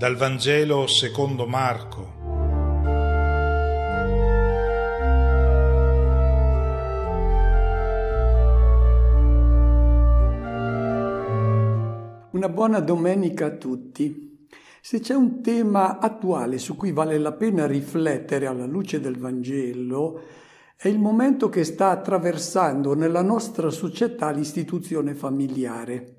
dal Vangelo secondo Marco. Una buona domenica a tutti. Se c'è un tema attuale su cui vale la pena riflettere alla luce del Vangelo, è il momento che sta attraversando nella nostra società l'istituzione familiare.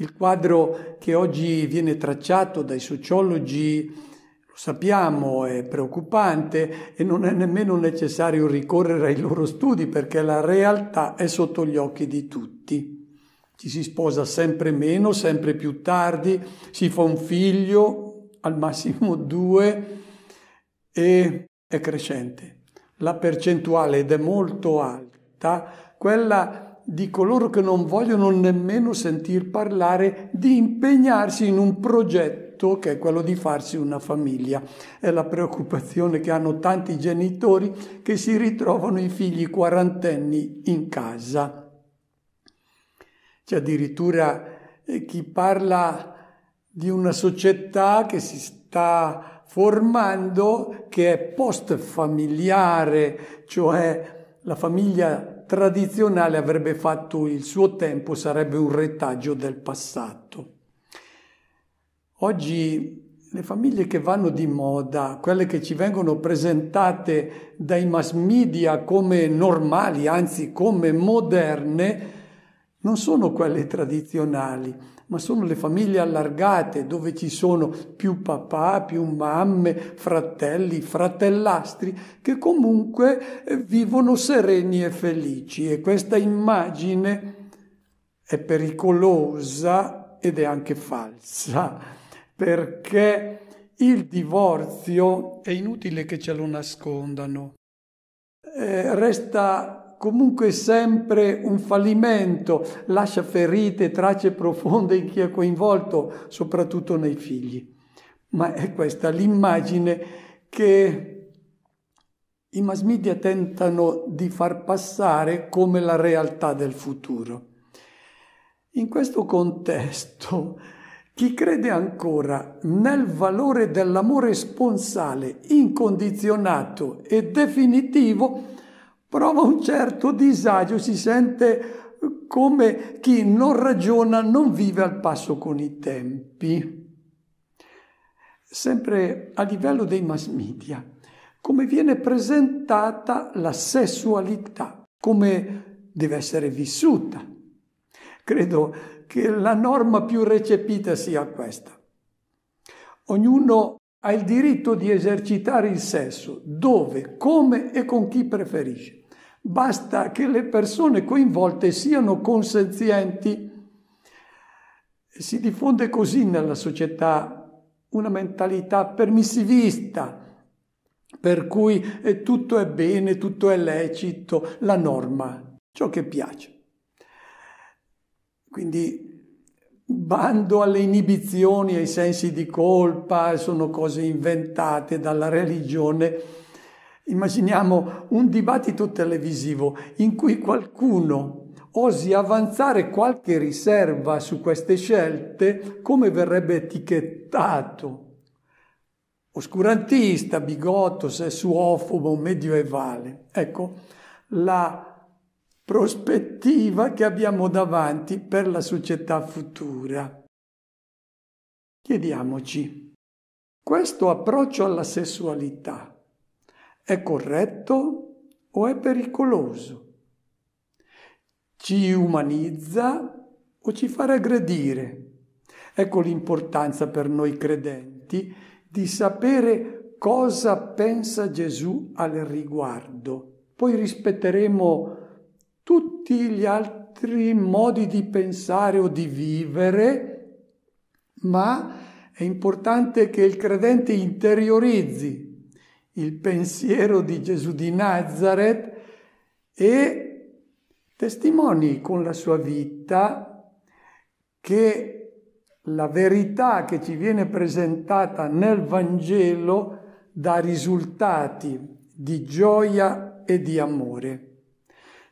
Il quadro che oggi viene tracciato dai sociologi lo sappiamo, è preoccupante e non è nemmeno necessario ricorrere ai loro studi perché la realtà è sotto gli occhi di tutti. Ci si sposa sempre meno, sempre più tardi, si fa un figlio, al massimo due, e è crescente. La percentuale ed è molto alta, quella di coloro che non vogliono nemmeno sentir parlare di impegnarsi in un progetto che è quello di farsi una famiglia. È la preoccupazione che hanno tanti genitori che si ritrovano i figli quarantenni in casa. C'è addirittura eh, chi parla di una società che si sta formando che è post familiare, cioè la famiglia tradizionale avrebbe fatto il suo tempo, sarebbe un retaggio del passato. Oggi le famiglie che vanno di moda, quelle che ci vengono presentate dai mass media come normali, anzi come moderne, non sono quelle tradizionali, ma sono le famiglie allargate dove ci sono più papà, più mamme, fratelli, fratellastri che comunque eh, vivono sereni e felici e questa immagine è pericolosa ed è anche falsa perché il divorzio è inutile che ce lo nascondano. Eh, resta comunque sempre un fallimento, lascia ferite, tracce profonde in chi è coinvolto, soprattutto nei figli. Ma è questa l'immagine che i mass media tentano di far passare come la realtà del futuro. In questo contesto, chi crede ancora nel valore dell'amore sponsale, incondizionato e definitivo, prova un certo disagio, si sente come chi non ragiona, non vive al passo con i tempi. Sempre a livello dei mass media, come viene presentata la sessualità, come deve essere vissuta. Credo che la norma più recepita sia questa. Ognuno ha il diritto di esercitare il sesso dove, come e con chi preferisce. Basta che le persone coinvolte siano consenzienti. Si diffonde così nella società una mentalità permissivista, per cui eh, tutto è bene, tutto è lecito, la norma, ciò che piace. Quindi bando alle inibizioni, ai sensi di colpa, sono cose inventate dalla religione Immaginiamo un dibattito televisivo in cui qualcuno osi avanzare qualche riserva su queste scelte, come verrebbe etichettato? Oscurantista, bigotto, sessuofobo, medioevale. Ecco, la prospettiva che abbiamo davanti per la società futura. Chiediamoci, questo approccio alla sessualità è corretto o è pericoloso? Ci umanizza o ci fa regredire? Ecco l'importanza per noi credenti di sapere cosa pensa Gesù al riguardo. Poi rispetteremo tutti gli altri modi di pensare o di vivere, ma è importante che il credente interiorizzi il pensiero di Gesù di Nazareth e testimoni con la sua vita che la verità che ci viene presentata nel Vangelo dà risultati di gioia e di amore.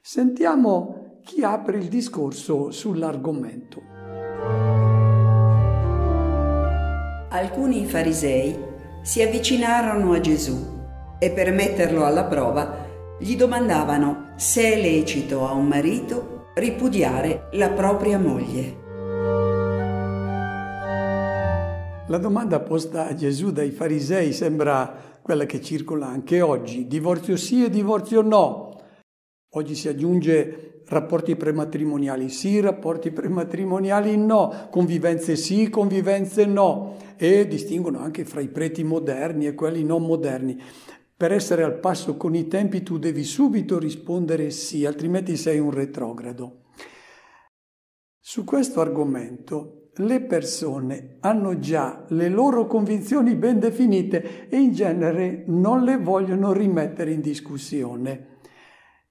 Sentiamo chi apre il discorso sull'argomento. Alcuni farisei si avvicinarono a Gesù e per metterlo alla prova gli domandavano se è lecito a un marito ripudiare la propria moglie. La domanda posta a Gesù dai farisei sembra quella che circola anche oggi, divorzio sì e divorzio no. Oggi si aggiunge rapporti prematrimoniali sì, rapporti prematrimoniali no, convivenze sì, convivenze no e distinguono anche fra i preti moderni e quelli non moderni. Per essere al passo con i tempi tu devi subito rispondere sì, altrimenti sei un retrogrado. Su questo argomento le persone hanno già le loro convinzioni ben definite e in genere non le vogliono rimettere in discussione.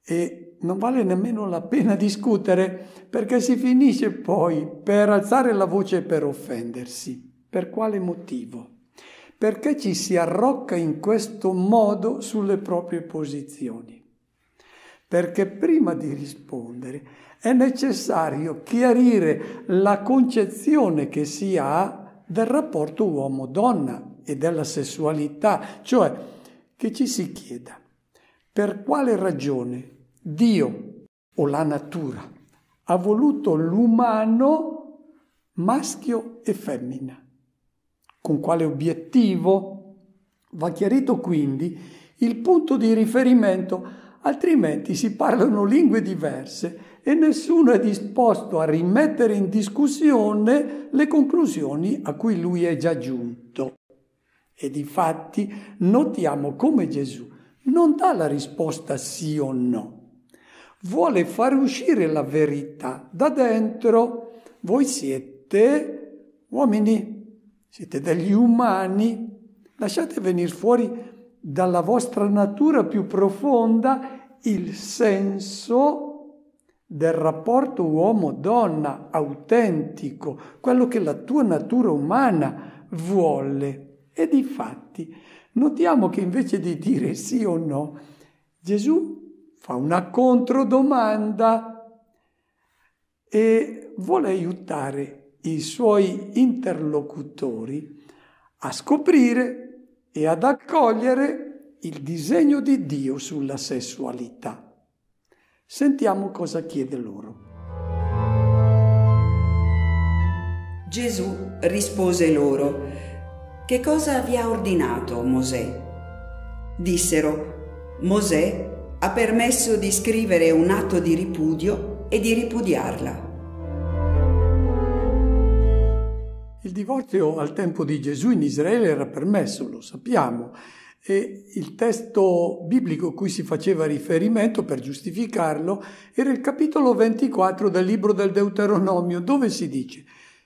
E non vale nemmeno la pena discutere perché si finisce poi per alzare la voce per offendersi. Per quale motivo? Perché ci si arrocca in questo modo sulle proprie posizioni? Perché prima di rispondere è necessario chiarire la concezione che si ha del rapporto uomo-donna e della sessualità, cioè che ci si chieda per quale ragione Dio o la natura ha voluto l'umano maschio e femmina. Con quale obiettivo? Va chiarito quindi il punto di riferimento, altrimenti si parlano lingue diverse e nessuno è disposto a rimettere in discussione le conclusioni a cui lui è già giunto. E difatti notiamo come Gesù non dà la risposta sì o no, vuole far uscire la verità da dentro. Voi siete uomini, siete degli umani, lasciate venire fuori dalla vostra natura più profonda il senso del rapporto uomo-donna autentico, quello che la tua natura umana vuole. E di notiamo che invece di dire sì o no, Gesù fa una controdomanda e vuole aiutare i suoi interlocutori a scoprire e ad accogliere il disegno di Dio sulla sessualità. Sentiamo cosa chiede loro. Gesù rispose loro, Che cosa vi ha ordinato Mosè? Dissero, Mosè ha permesso di scrivere un atto di ripudio e di ripudiarla. Il divorzio al tempo di Gesù in Israele era permesso, lo sappiamo, e il testo biblico a cui si faceva riferimento per giustificarlo era il capitolo 24 del libro del Deuteronomio, dove si dice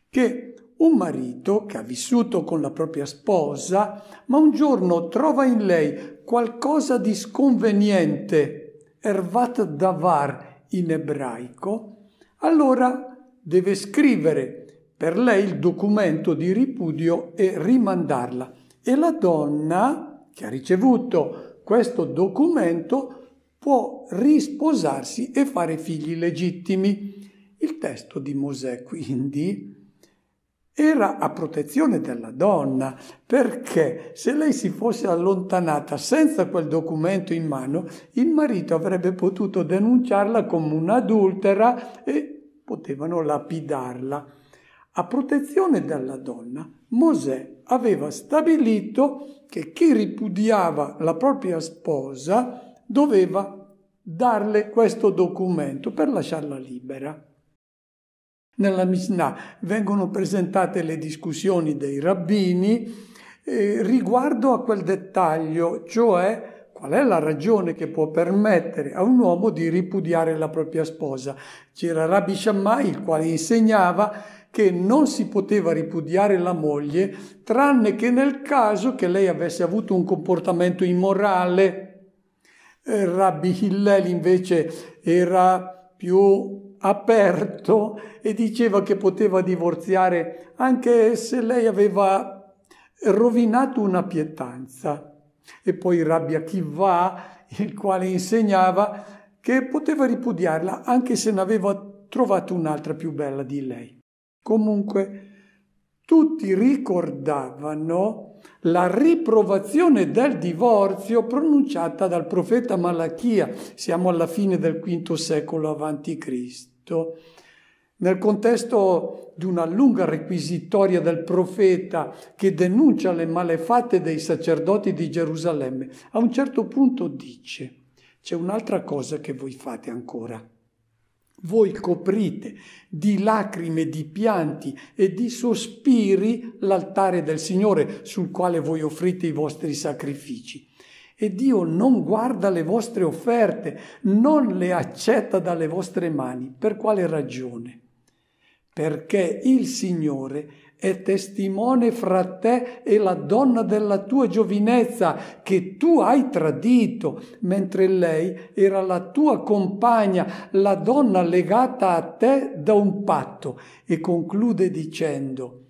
che un marito che ha vissuto con la propria sposa, ma un giorno trova in lei qualcosa di sconveniente, ervat davar in ebraico, allora deve scrivere per lei il documento di ripudio e rimandarla. E la donna che ha ricevuto questo documento può risposarsi e fare figli legittimi. Il testo di Mosè quindi era a protezione della donna, perché se lei si fosse allontanata senza quel documento in mano, il marito avrebbe potuto denunciarla come un'adultera e potevano lapidarla. A protezione della donna, Mosè aveva stabilito che chi ripudiava la propria sposa doveva darle questo documento per lasciarla libera. Nella Mishnah vengono presentate le discussioni dei rabbini eh, riguardo a quel dettaglio, cioè Qual è la ragione che può permettere a un uomo di ripudiare la propria sposa? C'era Rabbi Shammai il quale insegnava che non si poteva ripudiare la moglie tranne che nel caso che lei avesse avuto un comportamento immorale. Eh, Rabbi Hillel invece era più aperto e diceva che poteva divorziare anche se lei aveva rovinato una pietanza. E poi rabbia chi va, il quale insegnava che poteva ripudiarla anche se ne aveva trovato un'altra più bella di lei. Comunque, tutti ricordavano la riprovazione del divorzio pronunciata dal profeta Malachia, siamo alla fine del V secolo a.C. Egitto. Nel contesto di una lunga requisitoria del profeta che denuncia le malefatte dei sacerdoti di Gerusalemme, a un certo punto dice, c'è un'altra cosa che voi fate ancora. Voi coprite di lacrime, di pianti e di sospiri l'altare del Signore sul quale voi offrite i vostri sacrifici. E Dio non guarda le vostre offerte, non le accetta dalle vostre mani. Per quale ragione? Perché il Signore è testimone fra te e la donna della tua giovinezza che tu hai tradito, mentre lei era la tua compagna, la donna legata a te da un patto. E conclude dicendo,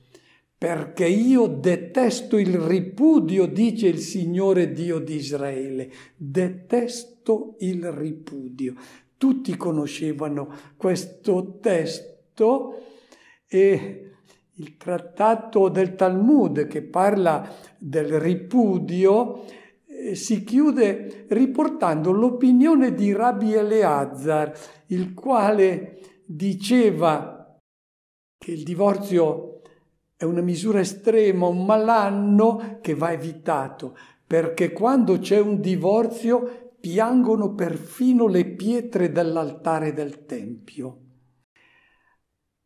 perché io detesto il ripudio, dice il Signore Dio di Israele, detesto il ripudio. Tutti conoscevano questo testo e il trattato del Talmud che parla del ripudio eh, si chiude riportando l'opinione di Rabbi Eleazar, il quale diceva che il divorzio è una misura estrema, un malanno che va evitato, perché quando c'è un divorzio piangono perfino le pietre dell'altare del Tempio.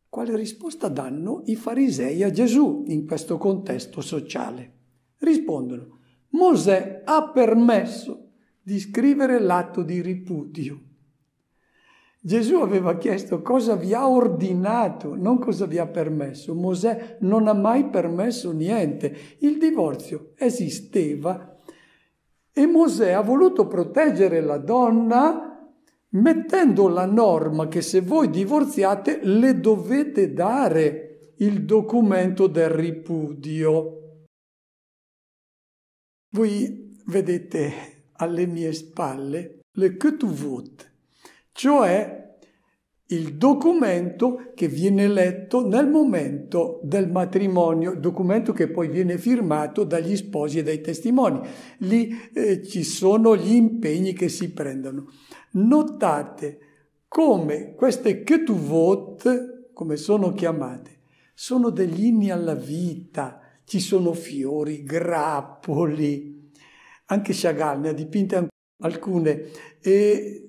Quale risposta danno i farisei a Gesù in questo contesto sociale? Rispondono, Mosè ha permesso di scrivere l'atto di ripudio. Gesù aveva chiesto cosa vi ha ordinato, non cosa vi ha permesso. Mosè non ha mai permesso niente. Il divorzio esisteva e Mosè ha voluto proteggere la donna mettendo la norma che se voi divorziate le dovete dare il documento del ripudio. Voi vedete alle mie spalle le ketuvot, cioè il documento che viene letto nel momento del matrimonio, documento che poi viene firmato dagli sposi e dai testimoni. Lì eh, ci sono gli impegni che si prendono. Notate come queste ketuvot, come sono chiamate, sono degli inni alla vita, ci sono fiori, grappoli, anche Chagall ne ha dipinte alcune e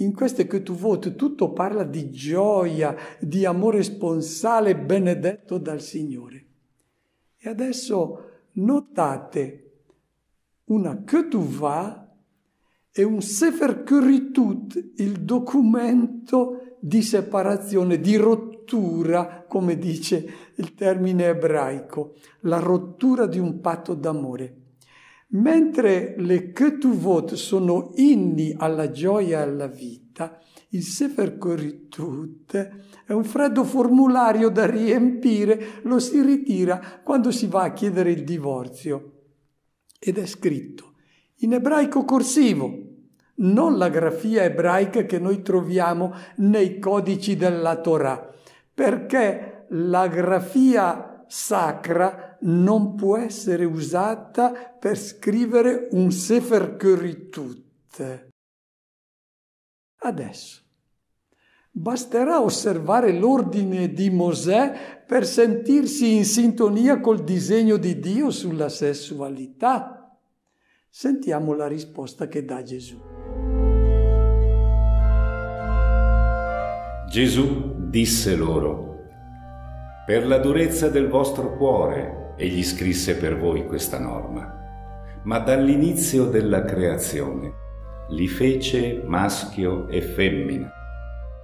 in queste che tu voti tutto parla di gioia, di amore sponsale benedetto dal Signore. E adesso notate una che tu va e un Sefer Curitut, il documento di separazione, di rottura, come dice il termine ebraico, la rottura di un patto d'amore. Mentre le Ketuvot sono inni alla gioia e alla vita, il Sefer Koritut è un freddo formulario da riempire, lo si ritira quando si va a chiedere il divorzio. Ed è scritto in ebraico corsivo, non la grafia ebraica che noi troviamo nei codici della Torah, perché la grafia sacra non può essere usata per scrivere un Sefer Keritut. Adesso, basterà osservare l'ordine di Mosè per sentirsi in sintonia col disegno di Dio sulla sessualità. Sentiamo la risposta che dà Gesù. Gesù disse loro, per la durezza del vostro cuore egli scrisse per voi questa norma. Ma dall'inizio della creazione li fece maschio e femmina.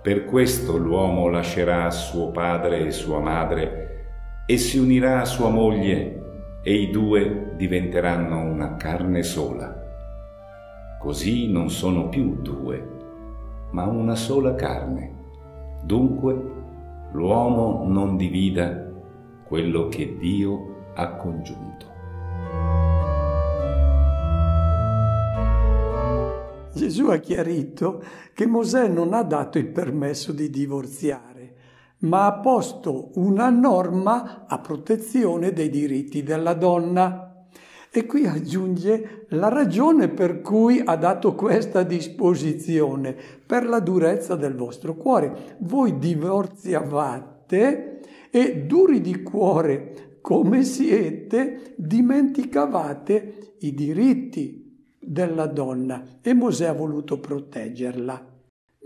Per questo l'uomo lascerà suo padre e sua madre e si unirà a sua moglie e i due diventeranno una carne sola. Così non sono più due, ma una sola carne. Dunque l'uomo non divida quello che Dio al congiunto. Gesù ha chiarito che Mosè non ha dato il permesso di divorziare, ma ha posto una norma a protezione dei diritti della donna. E qui aggiunge la ragione per cui ha dato questa disposizione, per la durezza del vostro cuore. Voi divorziavate e duri di cuore come siete, dimenticavate i diritti della donna e Mosè ha voluto proteggerla.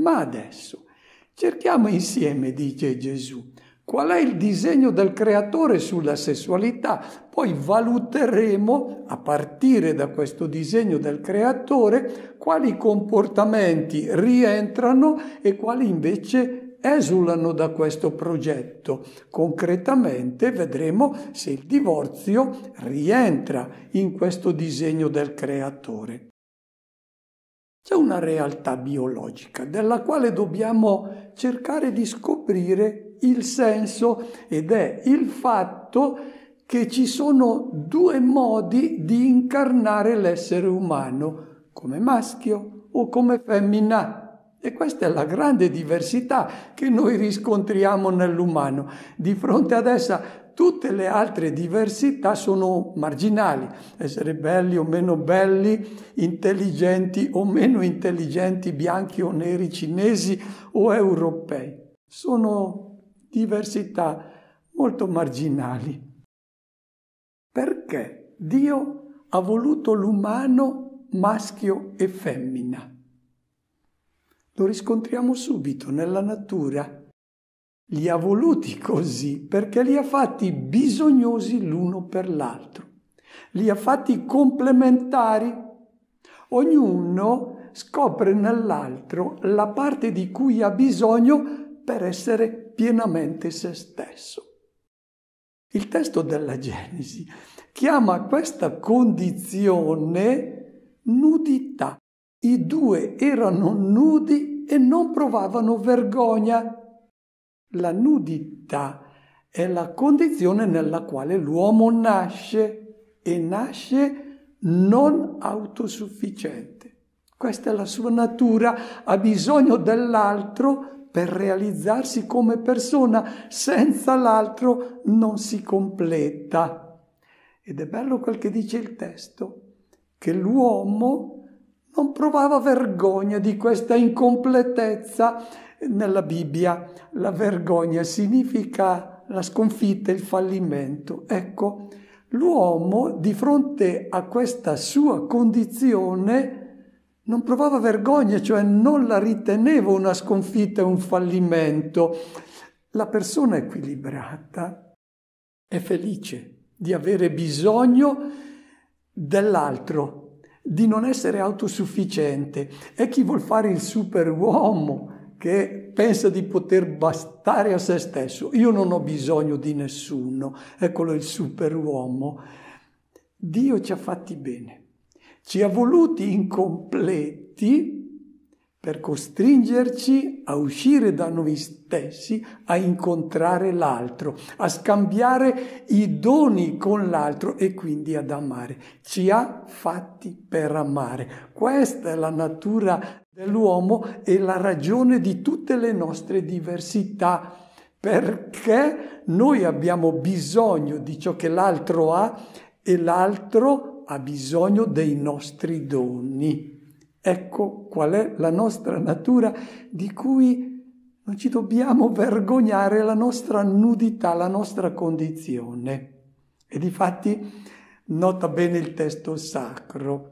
Ma adesso cerchiamo insieme, dice Gesù, qual è il disegno del creatore sulla sessualità, poi valuteremo a partire da questo disegno del creatore quali comportamenti rientrano e quali invece esulano da questo progetto. Concretamente vedremo se il divorzio rientra in questo disegno del creatore. C'è una realtà biologica della quale dobbiamo cercare di scoprire il senso ed è il fatto che ci sono due modi di incarnare l'essere umano, come maschio o come femmina. E questa è la grande diversità che noi riscontriamo nell'umano. Di fronte ad essa tutte le altre diversità sono marginali, essere belli o meno belli, intelligenti o meno intelligenti, bianchi o neri, cinesi o europei. Sono diversità molto marginali. Perché Dio ha voluto l'umano maschio e femmina? lo riscontriamo subito nella natura. Li ha voluti così perché li ha fatti bisognosi l'uno per l'altro, li ha fatti complementari. Ognuno scopre nell'altro la parte di cui ha bisogno per essere pienamente se stesso. Il testo della Genesi chiama questa condizione nudità. I due erano nudi e non provavano vergogna. La nudità è la condizione nella quale l'uomo nasce e nasce non autosufficiente. Questa è la sua natura, ha bisogno dell'altro per realizzarsi come persona, senza l'altro non si completa. Ed è bello quel che dice il testo, che l'uomo non provava vergogna di questa incompletezza nella Bibbia. La vergogna significa la sconfitta, il fallimento. Ecco, l'uomo di fronte a questa sua condizione non provava vergogna, cioè non la riteneva una sconfitta, un fallimento. La persona equilibrata è felice di avere bisogno dell'altro, di non essere autosufficiente. È chi vuol fare il superuomo che pensa di poter bastare a se stesso. Io non ho bisogno di nessuno. Eccolo il superuomo. Dio ci ha fatti bene. Ci ha voluti incompleti per costringerci a uscire da noi stessi, a incontrare l'altro, a scambiare i doni con l'altro e quindi ad amare. Ci ha fatti per amare. Questa è la natura dell'uomo e la ragione di tutte le nostre diversità, perché noi abbiamo bisogno di ciò che l'altro ha e l'altro ha bisogno dei nostri doni. Ecco qual è la nostra natura di cui non ci dobbiamo vergognare, la nostra nudità, la nostra condizione. E difatti nota bene il testo sacro.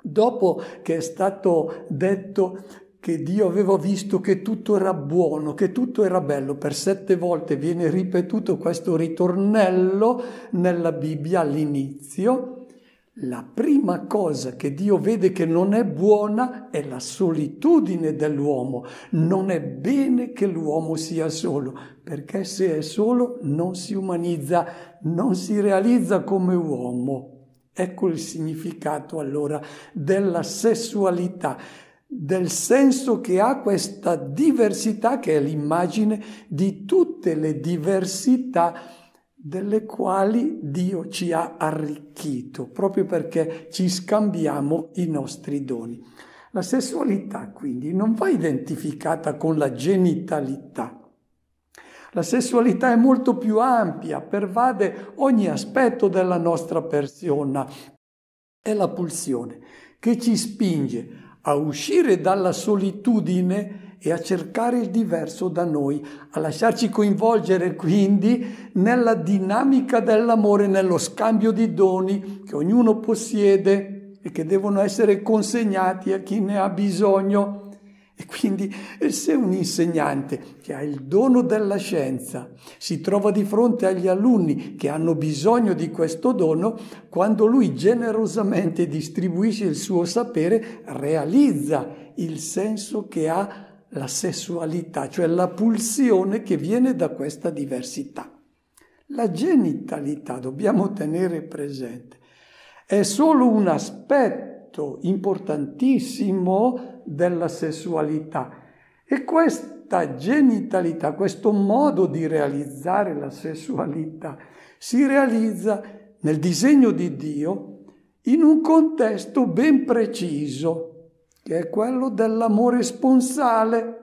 Dopo che è stato detto che Dio aveva visto che tutto era buono, che tutto era bello. Per sette volte viene ripetuto questo ritornello nella Bibbia all'inizio la prima cosa che Dio vede che non è buona è la solitudine dell'uomo. Non è bene che l'uomo sia solo, perché se è solo non si umanizza, non si realizza come uomo. Ecco il significato allora della sessualità, del senso che ha questa diversità che è l'immagine di tutte le diversità delle quali Dio ci ha arricchito, proprio perché ci scambiamo i nostri doni. La sessualità quindi non va identificata con la genitalità. La sessualità è molto più ampia, pervade ogni aspetto della nostra persona. È la pulsione che ci spinge a uscire dalla solitudine e a cercare il diverso da noi, a lasciarci coinvolgere quindi nella dinamica dell'amore, nello scambio di doni che ognuno possiede e che devono essere consegnati a chi ne ha bisogno. E quindi eh, se un insegnante che ha il dono della scienza si trova di fronte agli alunni che hanno bisogno di questo dono, quando lui generosamente distribuisce il suo sapere, realizza il senso che ha la sessualità, cioè la pulsione che viene da questa diversità. La genitalità, dobbiamo tenere presente, è solo un aspetto importantissimo della sessualità e questa genitalità, questo modo di realizzare la sessualità si realizza nel disegno di Dio in un contesto ben preciso, che è quello dell'amore sponsale,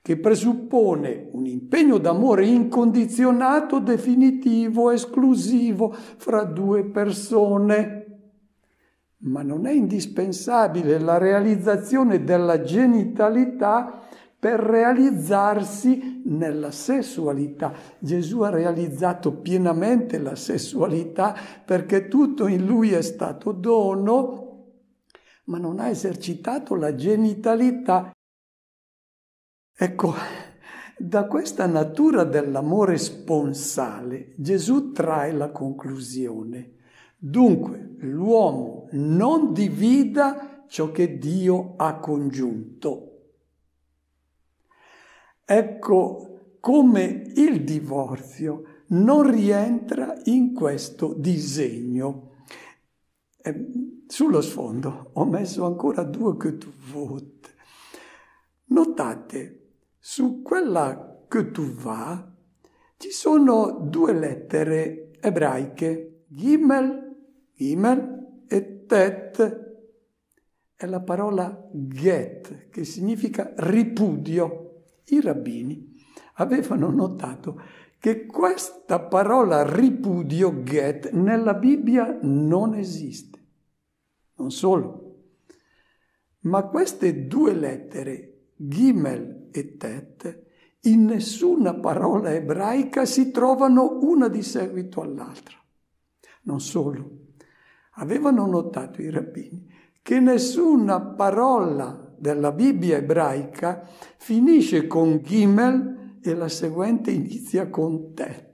che presuppone un impegno d'amore incondizionato, definitivo, esclusivo fra due persone. Ma non è indispensabile la realizzazione della genitalità per realizzarsi nella sessualità. Gesù ha realizzato pienamente la sessualità perché tutto in lui è stato dono ma non ha esercitato la genitalità. Ecco, da questa natura dell'amore sponsale Gesù trae la conclusione. Dunque, l'uomo non divida ciò che Dio ha congiunto. Ecco come il divorzio non rientra in questo disegno. Eh, sullo sfondo ho messo ancora due che tu vote. Notate, su quella che tu va ci sono due lettere ebraiche, Gimel, Gimel e Tet. È la parola get, che significa ripudio. I rabbini avevano notato che questa parola ripudio, get, nella Bibbia non esiste non solo. Ma queste due lettere, Gimel e Tet, in nessuna parola ebraica si trovano una di seguito all'altra. Non solo, avevano notato i rabbini che nessuna parola della Bibbia ebraica finisce con Gimel e la seguente inizia con Tet.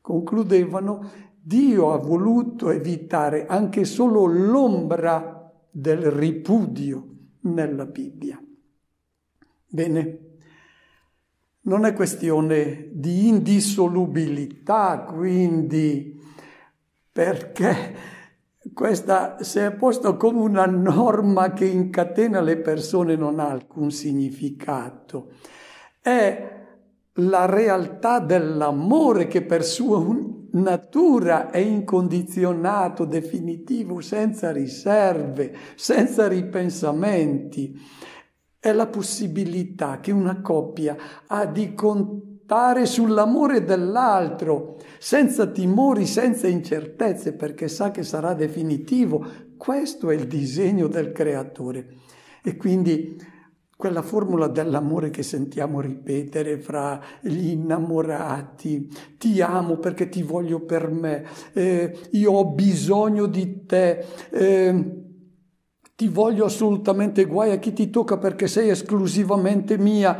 Concludevano Dio ha voluto evitare anche solo l'ombra del ripudio nella Bibbia. Bene, non è questione di indissolubilità, quindi, perché questa si è posta come una norma che incatena le persone non ha alcun significato. È la realtà dell'amore che per sua natura è incondizionato, definitivo, senza riserve, senza ripensamenti. È la possibilità che una coppia ha di contare sull'amore dell'altro, senza timori, senza incertezze, perché sa che sarà definitivo. Questo è il disegno del creatore. E quindi quella formula dell'amore che sentiamo ripetere fra gli innamorati, ti amo perché ti voglio per me, eh, io ho bisogno di te, eh, ti voglio assolutamente, guai a chi ti tocca perché sei esclusivamente mia,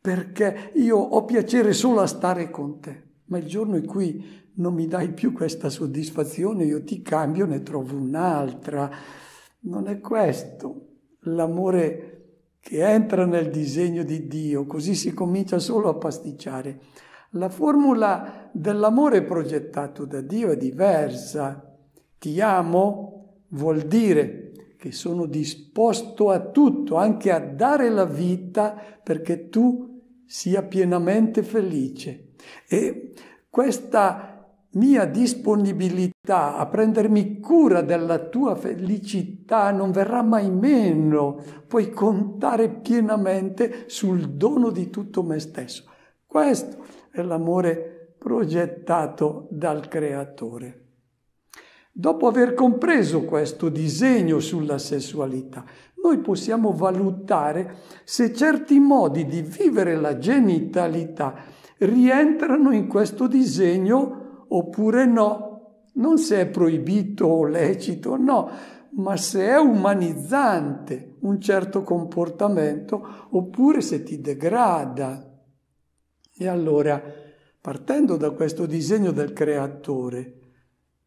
perché io ho piacere solo a stare con te. Ma il giorno in cui non mi dai più questa soddisfazione, io ti cambio, ne trovo un'altra. Non è questo l'amore che entra nel disegno di Dio, così si comincia solo a pasticciare. La formula dell'amore progettato da Dio è diversa. Ti amo vuol dire che sono disposto a tutto, anche a dare la vita perché tu sia pienamente felice. E questa mia disponibilità a prendermi cura della tua felicità non verrà mai meno, puoi contare pienamente sul dono di tutto me stesso. Questo è l'amore progettato dal Creatore. Dopo aver compreso questo disegno sulla sessualità, noi possiamo valutare se certi modi di vivere la genitalità rientrano in questo disegno oppure no, non se è proibito o lecito, no, ma se è umanizzante un certo comportamento oppure se ti degrada. E allora, partendo da questo disegno del creatore,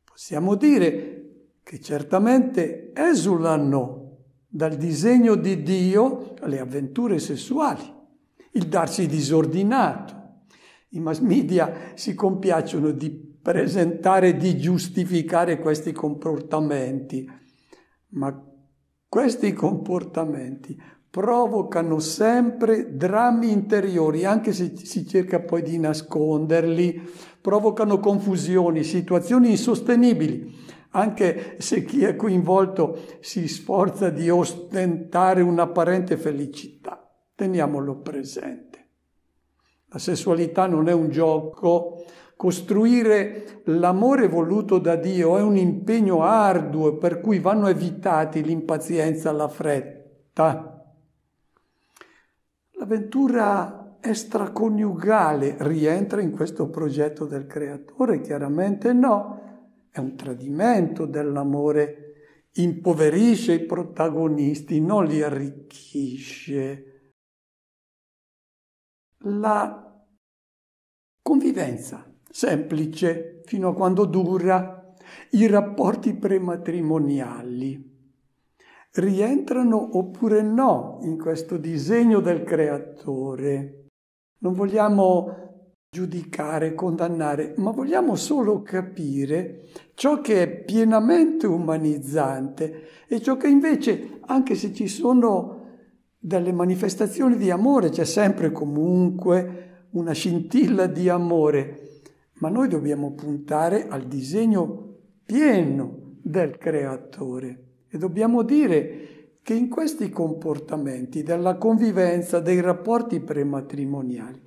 possiamo dire che certamente esulano dal disegno di Dio le avventure sessuali, il darsi disordinato. I mass media si compiacciono di presentare, di giustificare questi comportamenti, ma questi comportamenti provocano sempre drammi interiori, anche se si cerca poi di nasconderli, provocano confusioni, situazioni insostenibili, anche se chi è coinvolto si sforza di ostentare un'apparente felicità. Teniamolo presente. La sessualità non è un gioco, Costruire l'amore voluto da Dio è un impegno arduo per cui vanno evitati l'impazienza e la fretta. L'avventura extraconiugale rientra in questo progetto del creatore? Chiaramente no, è un tradimento dell'amore impoverisce i protagonisti, non li arricchisce. La convivenza semplice fino a quando dura, i rapporti prematrimoniali. Rientrano oppure no in questo disegno del creatore? Non vogliamo giudicare, condannare, ma vogliamo solo capire ciò che è pienamente umanizzante e ciò che invece, anche se ci sono delle manifestazioni di amore, c'è sempre comunque una scintilla di amore, ma noi dobbiamo puntare al disegno pieno del creatore e dobbiamo dire che in questi comportamenti della convivenza, dei rapporti prematrimoniali,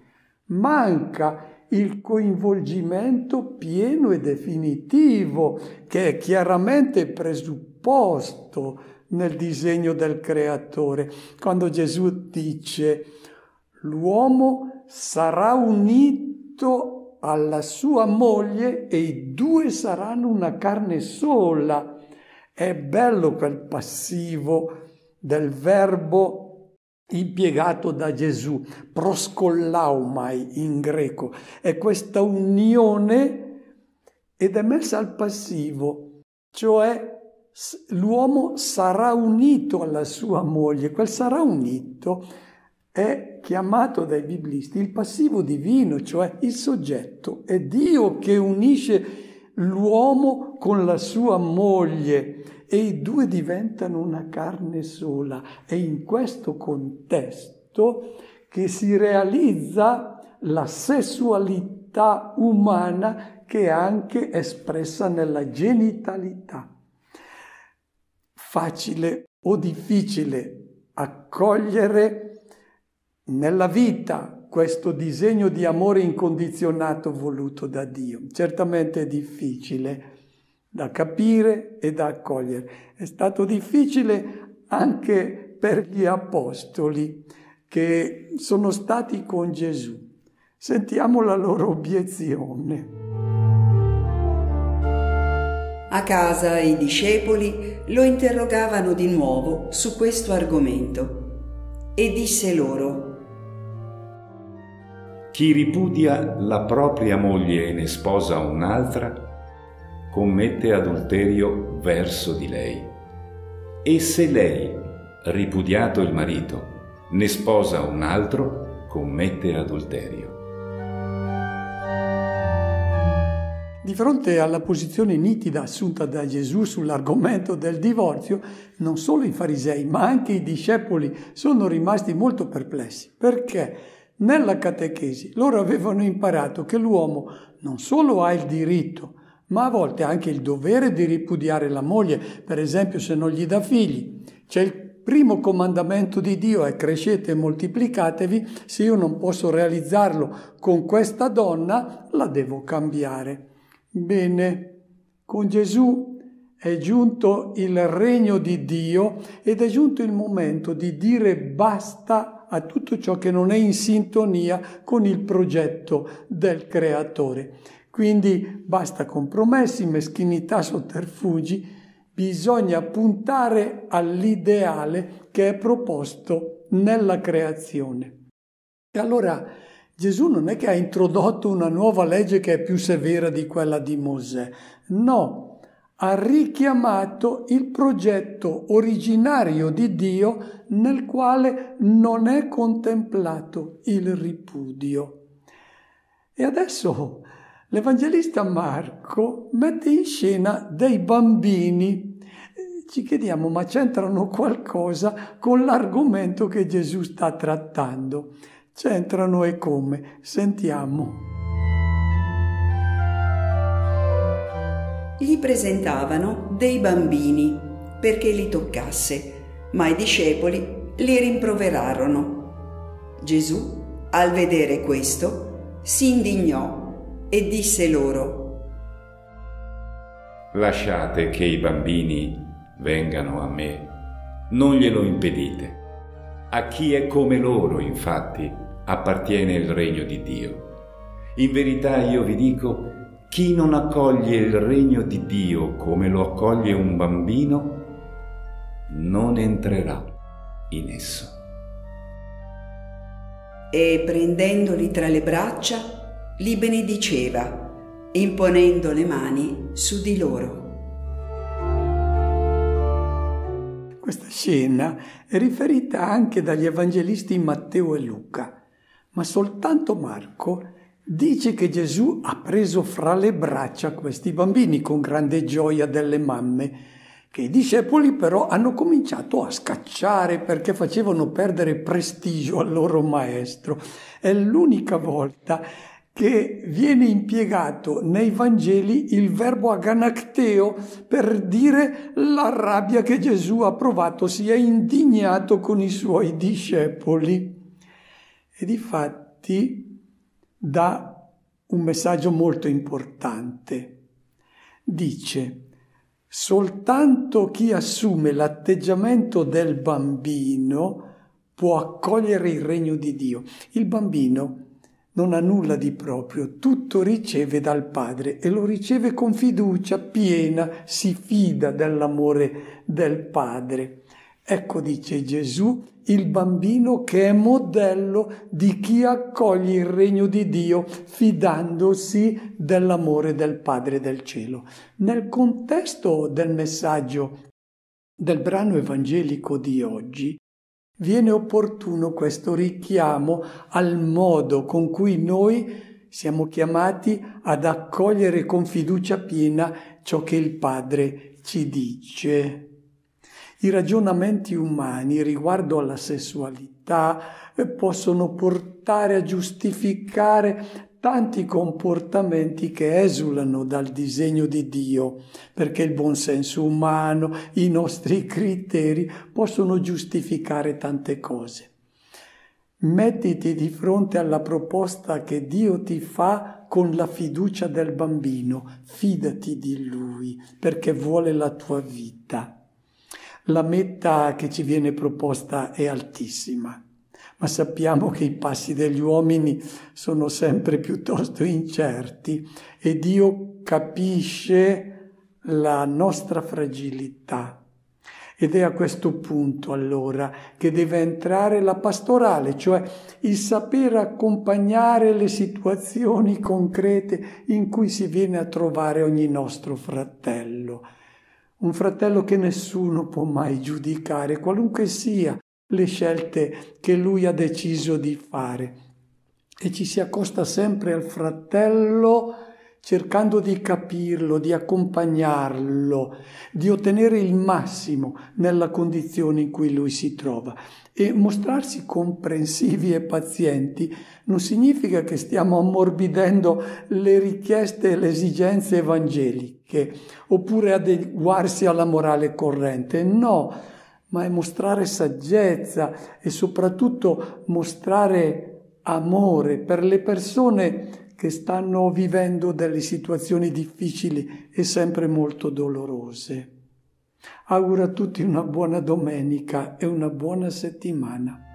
manca il coinvolgimento pieno e definitivo che è chiaramente presupposto nel disegno del creatore. Quando Gesù dice l'uomo sarà unito alla sua moglie e i due saranno una carne sola. È bello quel passivo del verbo impiegato da Gesù, proscollaumai in greco. È questa unione ed è messa al passivo, cioè l'uomo sarà unito alla sua moglie, quel sarà unito è chiamato dai biblisti il passivo divino, cioè il soggetto. È Dio che unisce l'uomo con la sua moglie e i due diventano una carne sola. È in questo contesto che si realizza la sessualità umana che è anche espressa nella genitalità. Facile o difficile accogliere nella vita questo disegno di amore incondizionato voluto da Dio. Certamente è difficile da capire e da accogliere. È stato difficile anche per gli apostoli che sono stati con Gesù. Sentiamo la loro obiezione. A casa i discepoli lo interrogavano di nuovo su questo argomento e disse loro chi ripudia la propria moglie e ne sposa un'altra, commette adulterio verso di lei. E se lei, ripudiato il marito, ne sposa un altro, commette adulterio. Di fronte alla posizione nitida assunta da Gesù sull'argomento del divorzio, non solo i farisei, ma anche i discepoli sono rimasti molto perplessi. Perché? Nella catechesi loro avevano imparato che l'uomo non solo ha il diritto, ma a volte anche il dovere di ripudiare la moglie, per esempio se non gli dà figli. C'è il primo comandamento di Dio è crescete e moltiplicatevi, se io non posso realizzarlo con questa donna, la devo cambiare. Bene, con Gesù è giunto il regno di Dio ed è giunto il momento di dire basta a tutto ciò che non è in sintonia con il progetto del creatore. Quindi basta compromessi, meschinità, sotterfugi, bisogna puntare all'ideale che è proposto nella creazione. E allora Gesù non è che ha introdotto una nuova legge che è più severa di quella di Mosè, no, ha richiamato il progetto originario di Dio nel quale non è contemplato il ripudio. E adesso l'Evangelista Marco mette in scena dei bambini ci chiediamo ma c'entrano qualcosa con l'argomento che Gesù sta trattando. C'entrano e come? Sentiamo. gli presentavano dei bambini perché li toccasse, ma i discepoli li rimproverarono. Gesù, al vedere questo, si indignò e disse loro, Lasciate che i bambini vengano a me, non glielo impedite. A chi è come loro, infatti, appartiene il regno di Dio. In verità io vi dico chi non accoglie il regno di Dio come lo accoglie un bambino, non entrerà in esso. E prendendoli tra le braccia, li benediceva, imponendo le mani su di loro. Questa scena è riferita anche dagli evangelisti Matteo e Luca, ma soltanto Marco Dice che Gesù ha preso fra le braccia questi bambini con grande gioia delle mamme, che i discepoli però hanno cominciato a scacciare perché facevano perdere prestigio al loro maestro. È l'unica volta che viene impiegato nei Vangeli il verbo aganacteo per dire la rabbia che Gesù ha provato, si è indignato con i suoi discepoli. E di fatti dà un messaggio molto importante. Dice, soltanto chi assume l'atteggiamento del bambino può accogliere il regno di Dio. Il bambino non ha nulla di proprio, tutto riceve dal Padre e lo riceve con fiducia piena, si fida dell'amore del Padre. Ecco, dice Gesù, il bambino che è modello di chi accoglie il regno di Dio fidandosi dell'amore del Padre del cielo. Nel contesto del messaggio del brano evangelico di oggi, viene opportuno questo richiamo al modo con cui noi siamo chiamati ad accogliere con fiducia piena ciò che il Padre ci dice i ragionamenti umani riguardo alla sessualità eh, possono portare a giustificare tanti comportamenti che esulano dal disegno di Dio, perché il buon senso umano, i nostri criteri possono giustificare tante cose. Mettiti di fronte alla proposta che Dio ti fa con la fiducia del bambino, fidati di lui perché vuole la tua vita. La meta che ci viene proposta è altissima, ma sappiamo che i passi degli uomini sono sempre piuttosto incerti e Dio capisce la nostra fragilità. Ed è a questo punto allora che deve entrare la pastorale, cioè il saper accompagnare le situazioni concrete in cui si viene a trovare ogni nostro fratello un fratello che nessuno può mai giudicare, qualunque sia le scelte che lui ha deciso di fare. E ci si accosta sempre al fratello cercando di capirlo, di accompagnarlo, di ottenere il massimo nella condizione in cui lui si trova. E mostrarsi comprensivi e pazienti non significa che stiamo ammorbidendo le richieste e le esigenze evangeliche che, oppure adeguarsi alla morale corrente. No, ma è mostrare saggezza e soprattutto mostrare amore per le persone che stanno vivendo delle situazioni difficili e sempre molto dolorose. Auguro a tutti una buona domenica e una buona settimana.